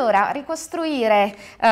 Allora, ricostruire eh,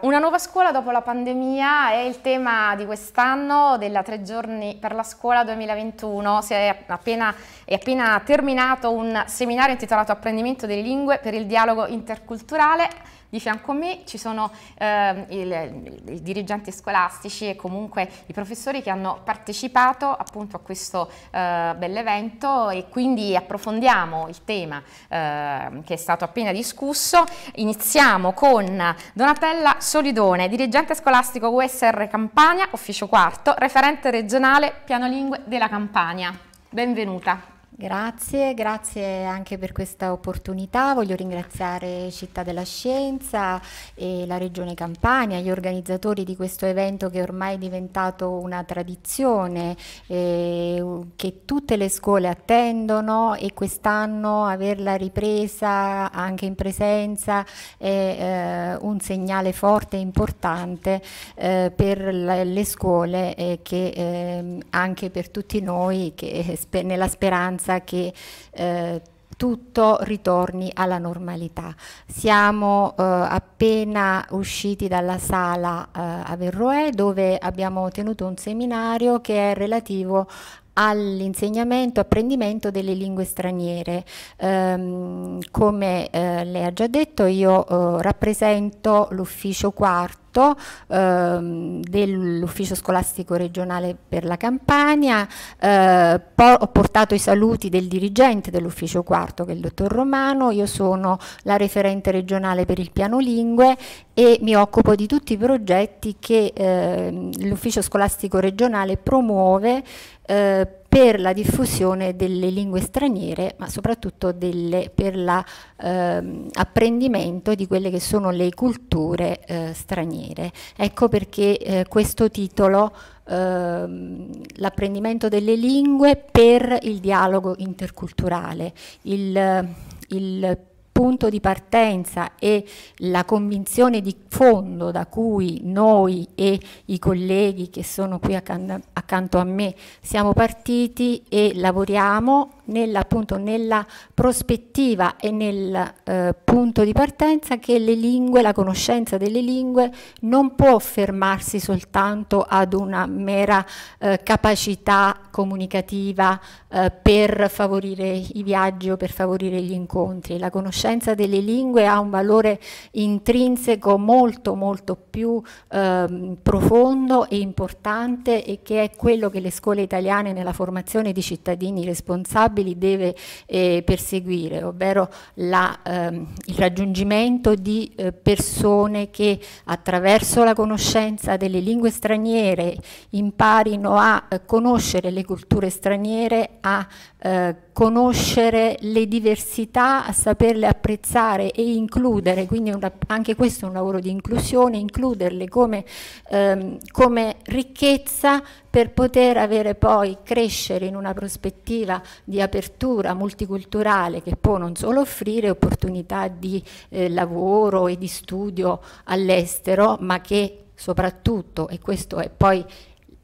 una nuova scuola dopo la pandemia è il tema di quest'anno della Tre Giorni per la Scuola 2021. Si è appena, è appena terminato un seminario intitolato Apprendimento delle lingue per il dialogo interculturale di fianco a me ci sono eh, il, i dirigenti scolastici e comunque i professori che hanno partecipato appunto a questo eh, bell'evento e quindi approfondiamo il tema eh, che è stato appena discusso. Iniziamo con Donatella Solidone, dirigente scolastico USR Campania, ufficio quarto, referente regionale piano lingue della Campania. Benvenuta. Grazie, grazie anche per questa opportunità. Voglio ringraziare Città della Scienza e la Regione Campania, gli organizzatori di questo evento che ormai è diventato una tradizione, eh, che tutte le scuole attendono e quest'anno averla ripresa anche in presenza è eh, un segnale forte e importante eh, per le scuole e eh, che ehm, anche per tutti noi che eh, nella speranza senza che eh, tutto ritorni alla normalità. Siamo eh, appena usciti dalla sala eh, a Verroe dove abbiamo tenuto un seminario che è relativo all'insegnamento, apprendimento delle lingue straniere. Ehm, come eh, lei ha già detto, io eh, rappresento l'ufficio quarto fatto ehm, dell'ufficio scolastico regionale per la Campania, eh, ho portato i saluti del dirigente dell'ufficio quarto che è il dottor Romano, io sono la referente regionale per il piano lingue e mi occupo di tutti i progetti che ehm, l'ufficio scolastico regionale promuove eh, per la diffusione delle lingue straniere, ma soprattutto delle, per l'apprendimento ehm, eh, di quelle che sono le culture eh, straniere. Ecco perché eh, questo titolo ehm, l'apprendimento delle lingue per il dialogo interculturale, il, il punto di partenza e la convinzione di fondo da cui noi e i colleghi che sono qui accanto, a me siamo partiti e lavoriamo nella, appunto, nella prospettiva e nel eh, punto di partenza che le lingue, la conoscenza delle lingue non può fermarsi soltanto ad una mera eh, capacità comunicativa eh, per favorire i viaggi o per favorire gli incontri. La conoscenza delle lingue ha un valore intrinseco molto molto più ehm, profondo e importante e che è quello che le scuole italiane nella formazione di cittadini responsabili responsabili deve eh, perseguire, ovvero la, ehm, il raggiungimento di eh, persone che attraverso la conoscenza delle lingue straniere imparino a eh, conoscere le culture straniere, a eh, conoscere le diversità, a saperle apprezzare e includere, quindi un, anche questo è un lavoro di inclusione, includerle come, ehm, come ricchezza per poter avere poi crescere in una prospettiva di apertura multiculturale che può non solo offrire opportunità di eh, lavoro e di studio all'estero, ma che soprattutto, e questo è poi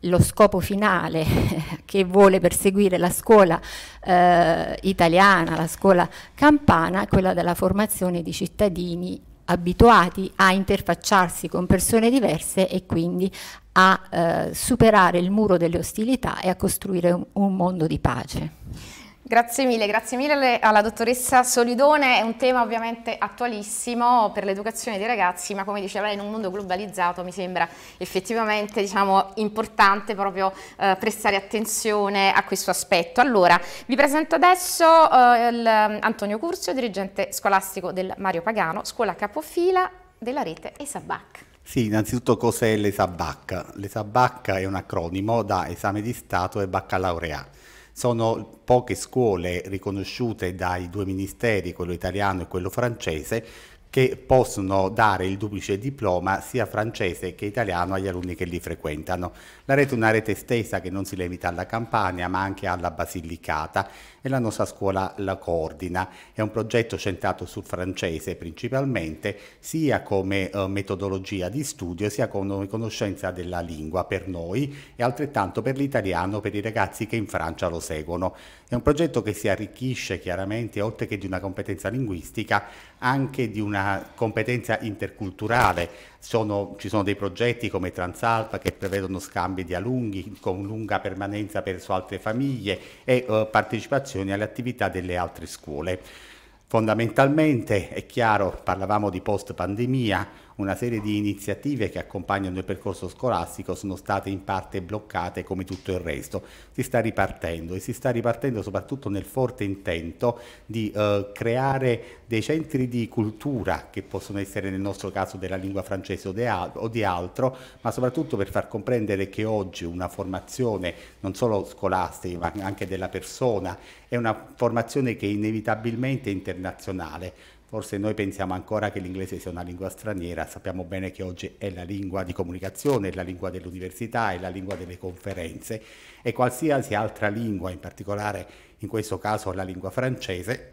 lo scopo finale che vuole perseguire la scuola eh, italiana, la scuola campana, quella della formazione di cittadini abituati a interfacciarsi con persone diverse e quindi a eh, superare il muro delle ostilità e a costruire un, un mondo di pace. Grazie mille, grazie mille alla dottoressa Solidone, è un tema ovviamente attualissimo per l'educazione dei ragazzi, ma come diceva lei in un mondo globalizzato mi sembra effettivamente diciamo, importante proprio eh, prestare attenzione a questo aspetto. Allora, vi presento adesso eh, mm, Antonio Curzio, dirigente scolastico del Mario Pagano, scuola capofila della rete ESABAC. Sì, innanzitutto cos'è l'ESABAC? L'ESABAC è un acronimo da esame di Stato e baccalaureato sono poche scuole riconosciute dai due ministeri, quello italiano e quello francese, che possono dare il duplice diploma sia francese che italiano agli alunni che li frequentano. La rete è una rete stessa che non si limita alla Campania ma anche alla Basilicata e la nostra scuola la coordina. È un progetto centrato sul francese principalmente, sia come eh, metodologia di studio, sia come conoscenza della lingua per noi e altrettanto per l'italiano, per i ragazzi che in Francia lo seguono. È un progetto che si arricchisce chiaramente, oltre che di una competenza linguistica, anche di una competenza interculturale sono, ci sono dei progetti come Transalpa che prevedono scambi di alunghi con lunga permanenza presso altre famiglie e eh, partecipazioni alle attività delle altre scuole. Fondamentalmente, è chiaro, parlavamo di post pandemia, una serie di iniziative che accompagnano il percorso scolastico sono state in parte bloccate come tutto il resto. Si sta ripartendo e si sta ripartendo soprattutto nel forte intento di eh, creare dei centri di cultura che possono essere nel nostro caso della lingua francese o, al o di altro, ma soprattutto per far comprendere che oggi una formazione non solo scolastica ma anche della persona è una formazione che è inevitabilmente è internazionale Forse noi pensiamo ancora che l'inglese sia una lingua straniera, sappiamo bene che oggi è la lingua di comunicazione, è la lingua dell'università, è la lingua delle conferenze e qualsiasi altra lingua, in particolare in questo caso la lingua francese,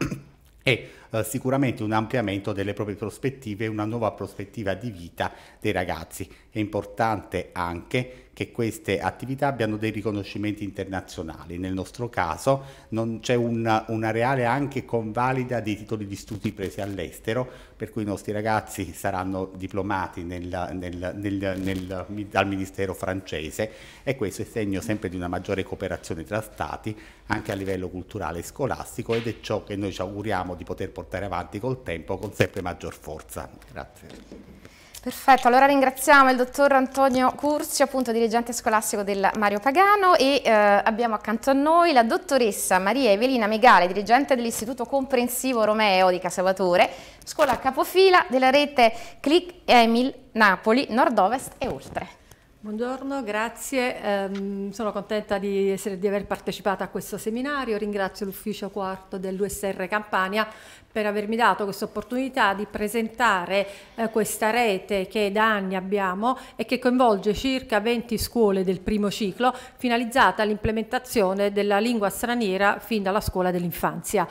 è eh, sicuramente un ampliamento delle proprie prospettive, una nuova prospettiva di vita dei ragazzi. È importante anche che queste attività abbiano dei riconoscimenti internazionali. Nel nostro caso non c'è una, una reale anche convalida dei titoli di studi presi all'estero, per cui i nostri ragazzi saranno diplomati nel, nel, nel, dal Ministero francese e questo è segno sempre di una maggiore cooperazione tra Stati anche a livello culturale e scolastico ed è ciò che noi ci auguriamo di poter portare portare avanti col tempo con sempre maggior forza. Grazie. Perfetto, allora ringraziamo il dottor Antonio Curzio, appunto dirigente scolastico del Mario Pagano e eh, abbiamo accanto a noi la dottoressa Maria Evelina Megale, dirigente dell'Istituto Comprensivo Romeo di Casavatore, scuola capofila della rete Click Emil Napoli, Nord-Ovest e Oltre. Buongiorno, grazie. Um, sono contenta di, essere, di, aver partecipato a questo seminario. Ringrazio l'ufficio quarto dell'USR Campania per avermi dato questa opportunità di presentare eh, questa rete che da anni abbiamo e che coinvolge circa 20 scuole del primo ciclo finalizzata all'implementazione della lingua straniera fin dalla scuola dell'infanzia.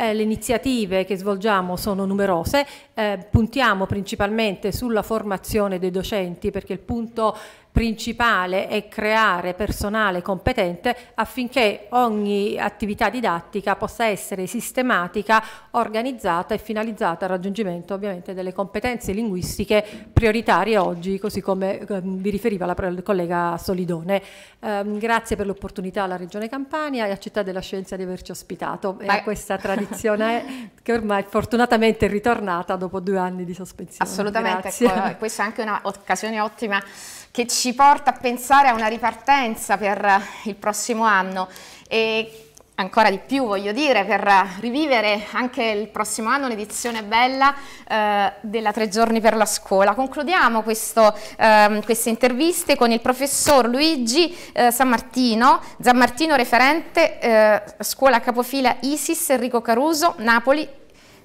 Eh, le iniziative che svolgiamo sono numerose, eh, puntiamo principalmente sulla formazione dei docenti perché il punto principale è creare personale competente affinché ogni attività didattica possa essere sistematica, organizzata e finalizzata al raggiungimento ovviamente delle competenze linguistiche prioritarie oggi, così come ehm, vi riferiva la collega Solidone. Eh, grazie per l'opportunità alla Regione Campania e a Città della Scienza di averci ospitato e questa tradizione sospensione che ormai fortunatamente è ritornata dopo due anni di sospensione. Assolutamente, ecco, eh, questa è anche un'occasione ottima che ci porta a pensare a una ripartenza per il prossimo anno. E ancora di più, voglio dire, per rivivere anche il prossimo anno un'edizione bella eh, della Tre giorni per la scuola. Concludiamo questo, eh, queste interviste con il professor Luigi eh, San Martino, Zammartino referente eh, scuola capofila ISIS Enrico Caruso, Napoli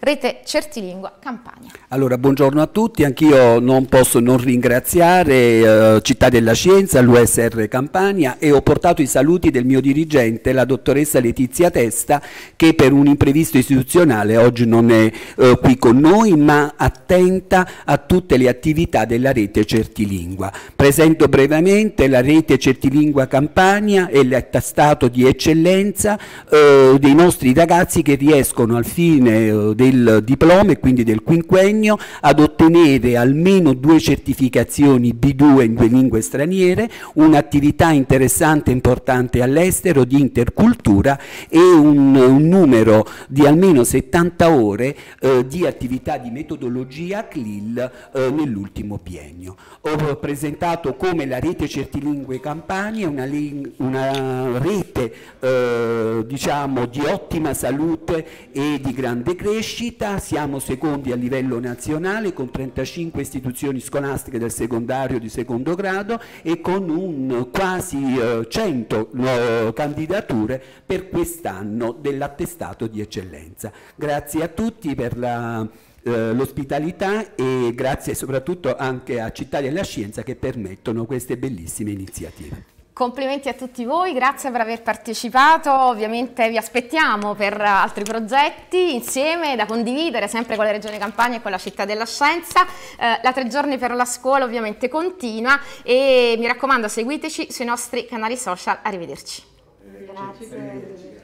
Rete Certilingua Campania. Allora, buongiorno a tutti, anch'io non posso non ringraziare eh, Città della Scienza, l'USR Campania e ho portato i saluti del mio dirigente, la dottoressa Letizia Testa, che per un imprevisto istituzionale oggi non è eh, qui con noi, ma attenta a tutte le attività della Rete Certilingua. Presento brevemente la Rete Certilingua Campania e l'attestato di eccellenza eh, dei nostri ragazzi che riescono al fine eh, dei del diploma e quindi del quinquennio ad ottenere almeno due certificazioni B2 in due lingue straniere, un'attività interessante e importante all'estero di intercultura e un, un, numero di almeno 70 ore eh, di attività di metodologia CLIL eh, nell'ultimo biennio. Ho presentato come la rete Certilingue Campania è una, una, rete eh, diciamo, di ottima salute e di grande crescita città siamo secondi a livello nazionale con 35 istituzioni scolastiche del secondario di secondo grado e con un quasi 100 eh, eh, candidature per quest'anno dell'attestato di eccellenza. Grazie a tutti per la eh, l'ospitalità e grazie soprattutto anche a Città della Scienza che permettono queste bellissime iniziative. Complimenti a tutti voi, grazie per aver partecipato, ovviamente vi aspettiamo per altri progetti insieme da condividere sempre con la Regione Campania e con la Città della Scienza. Eh, la Tre Giorni per la Scuola ovviamente continua e mi raccomando seguiteci sui nostri canali social, arrivederci. Grazie.